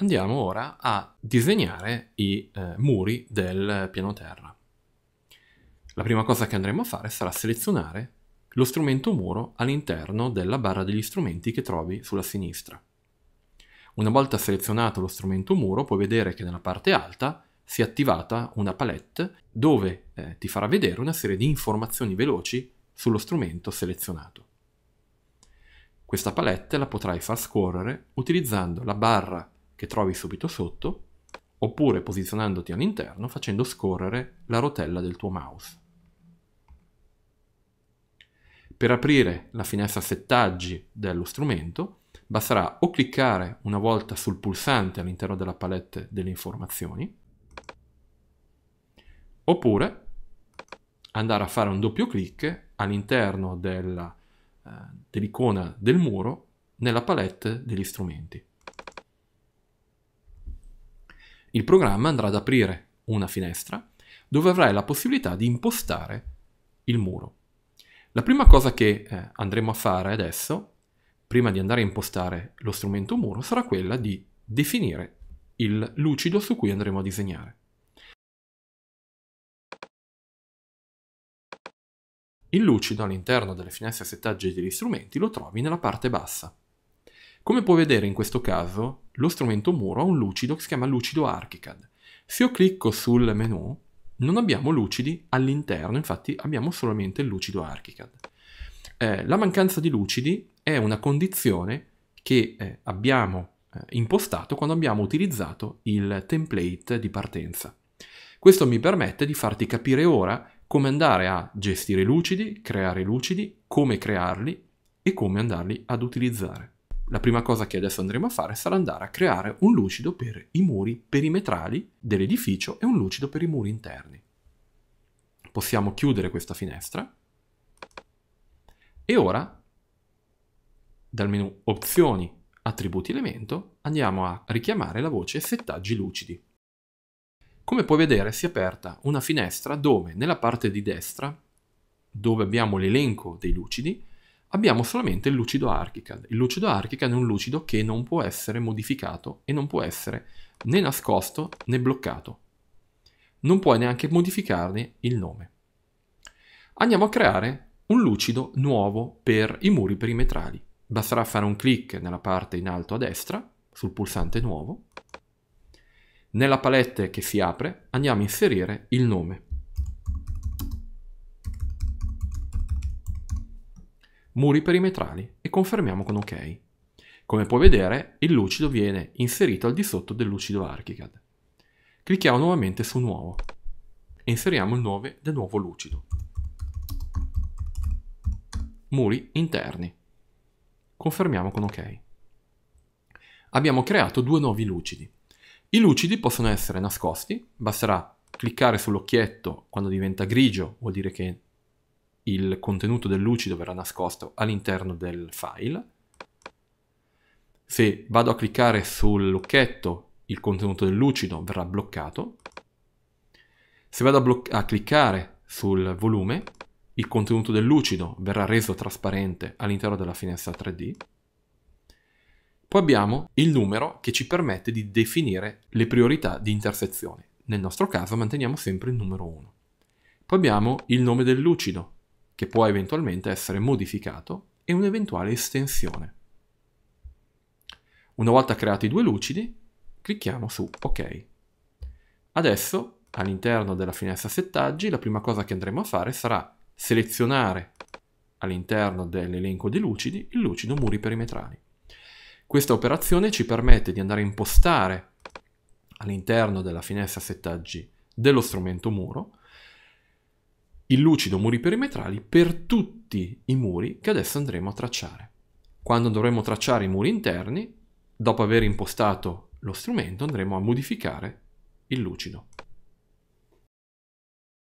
andiamo ora a disegnare i eh, muri del piano terra. La prima cosa che andremo a fare sarà selezionare lo strumento muro all'interno della barra degli strumenti che trovi sulla sinistra. Una volta selezionato lo strumento muro puoi vedere che nella parte alta si è attivata una palette dove eh, ti farà vedere una serie di informazioni veloci sullo strumento selezionato. Questa palette la potrai far scorrere utilizzando la barra che trovi subito sotto, oppure posizionandoti all'interno facendo scorrere la rotella del tuo mouse. Per aprire la finestra settaggi dello strumento basterà o cliccare una volta sul pulsante all'interno della palette delle informazioni, oppure andare a fare un doppio clic all'interno eh, dell'icona eh, dell del muro nella palette degli strumenti. Il programma andrà ad aprire una finestra dove avrai la possibilità di impostare il muro. La prima cosa che eh, andremo a fare adesso, prima di andare a impostare lo strumento muro, sarà quella di definire il lucido su cui andremo a disegnare. Il lucido all'interno delle finestre settaggi degli strumenti lo trovi nella parte bassa. Come puoi vedere in questo caso, lo strumento muro ha un lucido che si chiama lucido ArchiCAD. Se io clicco sul menu, non abbiamo lucidi all'interno, infatti abbiamo solamente il lucido ArchiCAD. Eh, la mancanza di lucidi è una condizione che eh, abbiamo eh, impostato quando abbiamo utilizzato il template di partenza. Questo mi permette di farti capire ora come andare a gestire lucidi, creare lucidi, come crearli e come andarli ad utilizzare. La prima cosa che adesso andremo a fare sarà andare a creare un lucido per i muri perimetrali dell'edificio e un lucido per i muri interni. Possiamo chiudere questa finestra e ora dal menu Opzioni, Attributi elemento andiamo a richiamare la voce Settaggi lucidi. Come puoi vedere si è aperta una finestra dove nella parte di destra, dove abbiamo l'elenco dei lucidi, abbiamo solamente il lucido Archicad. Il lucido Archicad è un lucido che non può essere modificato e non può essere né nascosto né bloccato. Non puoi neanche modificarne il nome. Andiamo a creare un lucido nuovo per i muri perimetrali. Basterà fare un clic nella parte in alto a destra, sul pulsante nuovo. Nella palette che si apre andiamo a inserire il nome. muri perimetrali e confermiamo con ok. Come puoi vedere, il lucido viene inserito al di sotto del lucido ArchiCAD. Clicchiamo nuovamente su Nuovo e inseriamo il nome del nuovo lucido. Muri interni. Confermiamo con ok. Abbiamo creato due nuovi lucidi. I lucidi possono essere nascosti, basterà cliccare sull'occhietto quando diventa grigio, vuol dire che il contenuto del lucido verrà nascosto all'interno del file. Se vado a cliccare sul sull'occhetto, il contenuto del lucido verrà bloccato. Se vado a, a cliccare sul volume, il contenuto del lucido verrà reso trasparente all'interno della finestra 3D. Poi abbiamo il numero che ci permette di definire le priorità di intersezione. Nel nostro caso manteniamo sempre il numero 1. Poi abbiamo il nome del lucido che può eventualmente essere modificato, e un'eventuale estensione. Una volta creati i due lucidi, clicchiamo su OK. Adesso, all'interno della finestra settaggi, la prima cosa che andremo a fare sarà selezionare all'interno dell'elenco dei lucidi il lucido muri perimetrali. Questa operazione ci permette di andare a impostare all'interno della finestra settaggi dello strumento muro il lucido muri perimetrali per tutti i muri che adesso andremo a tracciare. Quando dovremo tracciare i muri interni, dopo aver impostato lo strumento andremo a modificare il lucido.